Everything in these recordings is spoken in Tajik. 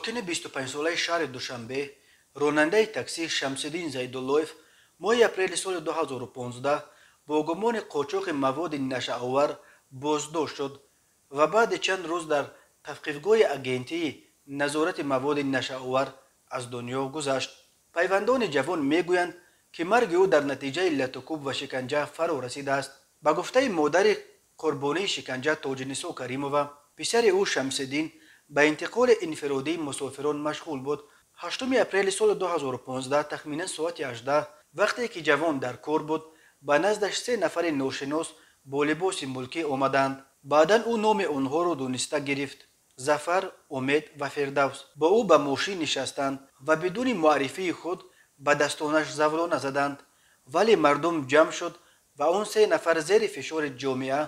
сокини 25-солаи шаҳри душанбе ронандаи таксӣ шамсиддин зайдуллоев моҳи апрели соли 2015 бо гумони қочоқи маводи нашаовар боздошт шуд ва баъди чанд рӯз дар тафқифгоҳи агентии назорати маводи нашаовар аз дунё гузашт пайвандони ҷавон мегӯянд ки марги ӯ дар натиҷаи латукуб ва шиканҷа фаро расидааст ба гуфтаи модари қурбонии шиканҷа тоҷинисо каримова писари ӯ шамсиддин ба интиқоли инфиродии мусофирон машғул буд 8 апрели соли 2015 тахминан соати 18 вақте ки ҷавон дар кор буд ба наздаш се нафари ношинос бо либоси мулкӣ омаданд баъдан ӯ номи онҳоро дониста гирифт зафар умед ва фирдавс бо ӯ ба мошин нишастанд ва бидуни муаррифии худ ба дастонаш завлона заданд вале мардум ҷамъ шуд ва он се нафар зери фишори ҷомеа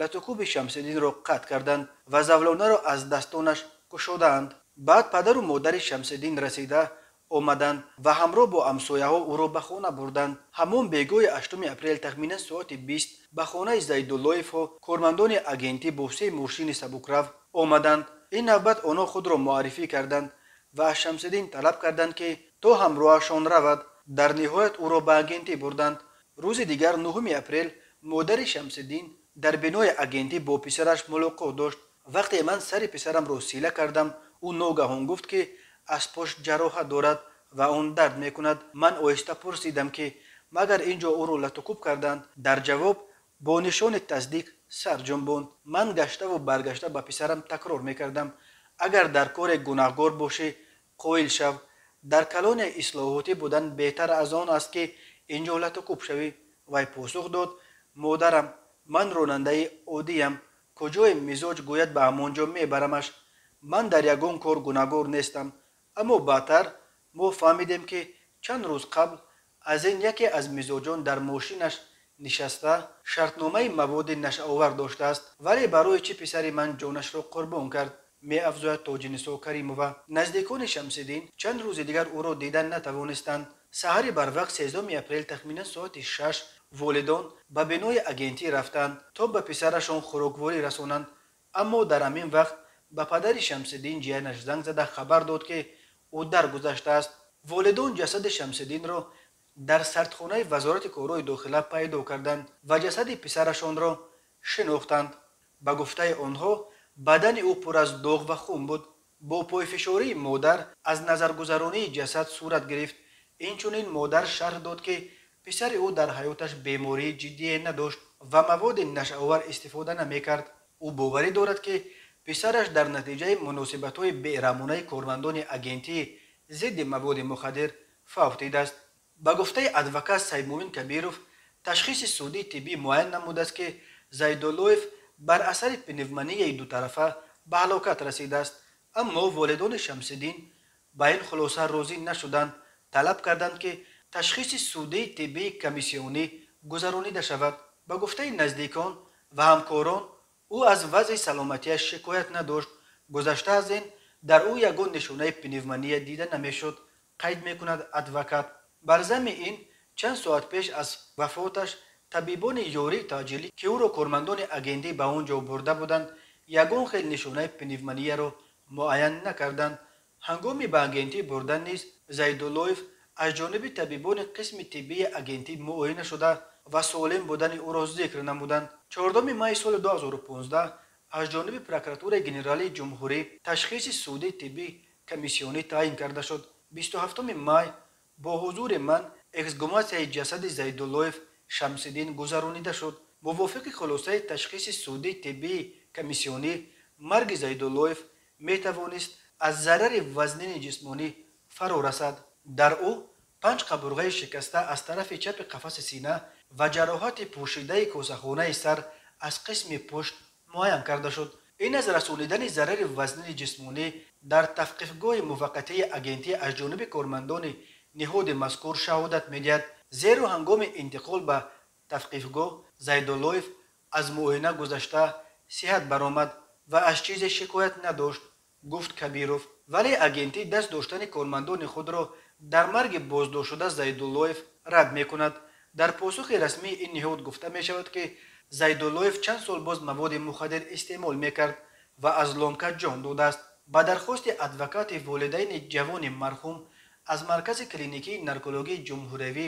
латукуби шамсиддинро қатъ карданд ва завлонаро аз дастонаш кушоданд баъд падару модари шамсиддин расида омаданд ва ҳамроҳ бо ҳамсояҳо ӯро ба хона бурданд ҳамон бегоҳи 8 апрел тахминан соати бист ба хонаи зайдуллоевҳо кормандони агентӣ бо се муршини сабукрав омаданд ин навбат онҳо худро муаррифӣ карданд ва аз шамсиддин талаб карданд ки то ҳамроҳашон равад дар ниҳоят ӯро ба агентӣ бурданд рӯзи дигар 9 апрел модари шамсиддин дар бинои агентӣ бо писараш мулоқот дошт вақте ман сари писарамро сила кардам ӯ ногаҳон гуфт ки аз пош ҷароҳат дорад ва он дард мекунад ман оҳиста пурсидам ки магар ин ҷо ӯро латукуб карданд дар ҷавоб бо нишони тасдиқ сар ҷомбонд ман гаштаву баргашта ба писарам такрор мекардам агар дар коре гунаҳгор бошӣ қоил шав дар калоне ислоҳотӣ будан беҳтар аз он аст ки ин ҷо латукуб шавӣ вай посух дод модарам من روننده اودیم کجای میزوج گوید به همونجا میبرمش من در یگون کار گناگور نیستم اما باتر مو فهمیدیم که چند روز قبل از این یکی از میزوجان در موشنش نشسته شرطنامه مواد نش آور داشته است ولی برای چی پسر من جانش رو قربان کرد می افزاید تو جنس و کریم و نزدیکون شمس چند روز دیگر او را دیدن نتوانستند سهر بروقت 13 اپریل تخمینا ساعت 6 волидон ба бинои агентӣ рафтанд то ба писарашон хӯрокворӣ расонанд аммо дар ҳамин вақт ба падари шамсиддин ҷияяш занг зада хабар дод ки ӯ даргузаштааст волидон ҷасади шамсиддинро дар сардхонаи вазорати корҳои дохила пайдо карданд ва ҷасади писарашонро шинохтанд ба гуфтаи онҳо бадани ӯ пур аз доғ ва хун буд бо пойфишории модар аз назаргузаронии ҷасад сурат гирифт инчунин модар шарҳ дод ки писари ӯ дар ҳаёташ бемории ҷиддие надошт ва маводи нашъавар истифода намекард ӯ боварӣ дорад ки писараш дар натиҷаи муносибатҳои беирамонаи кормандони агентӣ зидди маводи мухаддир фавтидааст ба гуфтаи адвокат саймумин кабиров ташхиси судӣ тиббӣ муайян намудааст ки зайдуллоев бар асари пневмонияи дутарафа ба ҳалокат расидааст аммо волидони шамсиддин ба ин хулоса розӣ нашуданд талаб карданд ки ташхиси судаи тиббии комиссионӣ гузаронида шавад ба гуфтаи наздикон ва ҳамкорон ӯ аз вазъи саломатиаш шикоят надошт гузашта аз ин дар ӯ ягон нишонаи пневмония дида намешуд қайд мекунад адвокат бар замми ин чанд соат пеш аз вафоташ табибони ёрии таъҷилӣ ки ӯро кормандони агентӣ ба он ҷо бурда буданд ягон хел нишонаи пневманияро муайян накарданд ҳангоми ба агентӣ бурдан низ зайдуллоев аз ҷониби табибони қисми тиббии агентӣ муоина шуда ва солим будани ӯро зикр намуданд чордуми майи соли дуҳазору понздаҳ аз ҷониби прокуратураи генералии ҷумҳурӣ ташхиси судии тиббӣ комиссионӣ таъин карда шуд бисту ҳафтуми май бо ҳузури ман эксгумасияи ҷасади зайдуллоев шамсиддин гузаронида шуд мувофиқи хулосаи ташхиси судии тиббии комиссионӣ марги зайдуллоев метавонист аз зарари вазнини ҷисмонӣ фаро расад дар ӯ панҷ қабурғаи шикаста аз тарафи чапи қафаси сина ва ҷароҳати пӯшидаи косахонаи сар аз қисми пушт муайян карда шуд ин аз расонидани зарари вазнини ҷисмонӣ дар тафқифгоҳи муваққатии агентӣ аз ҷониби кормандони ниҳоди мазкур шаҳодат медиҳад зеро ҳангоми интиқол ба тафқифгоҳ зайдуллоев аз муоина гузашта сиҳат баромад ва аз чизе шикоят надошт гуфт кабиров вале агентӣ даст доштани кормандони худро дар марги боздоштшуда зайдуллоев рад мекунад дар посухи расмии ин ниҳод гуфта мешавад ки зайдуллоев чанд сол боз маводи мухаддир истеъмол мекард ва аз ломка ҷон додааст ба дархости адвокати волидайни ҷавони марҳум аз маркази клиникии наркологии ҷумҳуравӣ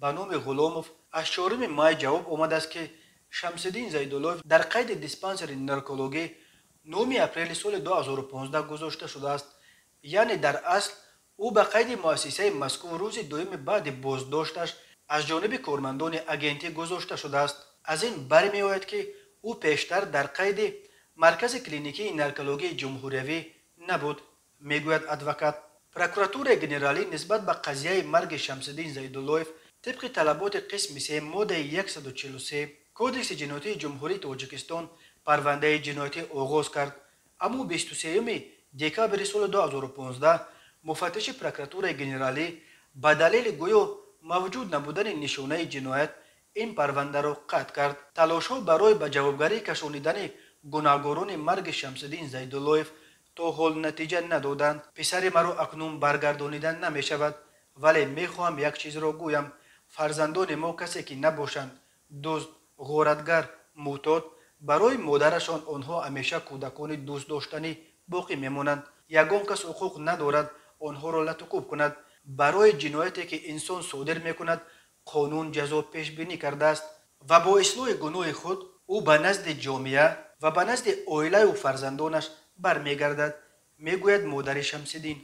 ба номи ғуломов аз 4 май ҷавоб омадааст ки шамсиддин зайдуллоев дар қайди диспансери наркологӣ 9 апрели соли 2015 гузошта шудааст яъне дар асл ӯ ба қайди муассисаи мазкур рӯзи дуюми баъди боздошташ аз ҷониби кормандони агентӣ гузошта шудааст аз ин бармеояд ки ӯ пештар дар қайди маркази клиникии наркологии ҷумҳуриявӣ набуд мегӯяд адвокат прокуратураи генералӣ нисбат ба қазияи марги шамсиддин заидуллоев тибқи талаботи қисми се моддаи 143 кодекси ҷинояти ҷумҳурии тоҷикистон парвандаи ҷиноятӣ оғоз кард аммо 23 декабри соли 2015 муфаттиши прокуратураи генералӣ ба далели гӯё мавҷуд набудани нишонаи ҷиноят ин парвандаро қатъ кард талошҳо барои ба ҷавобгарӣ кашонидани гуноҳгорони марги шамсиддин зайдуллоев то ҳол натиҷа надоданд писари маро акнун баргардонида намешавад вале мехоҳам як чизро гӯям фарзандони мо касе ки набошанд дуст ғоратгар мӯътод барои модарашон онҳо ҳамеша кӯдакони дӯст доштанӣ боқӣ мемонанд ягон кас ҳуқуқ надорад онҳоро латукуб кунад барои ҷинояте ки инсон содир мекунад қонун ҷазо пешбинӣ кардааст ва бо ислоҳи гуноҳи худ ӯ ба назди ҷомеа ва ба назди оилаю фарзандонаш бармегардад мегӯяд модари шамсиддин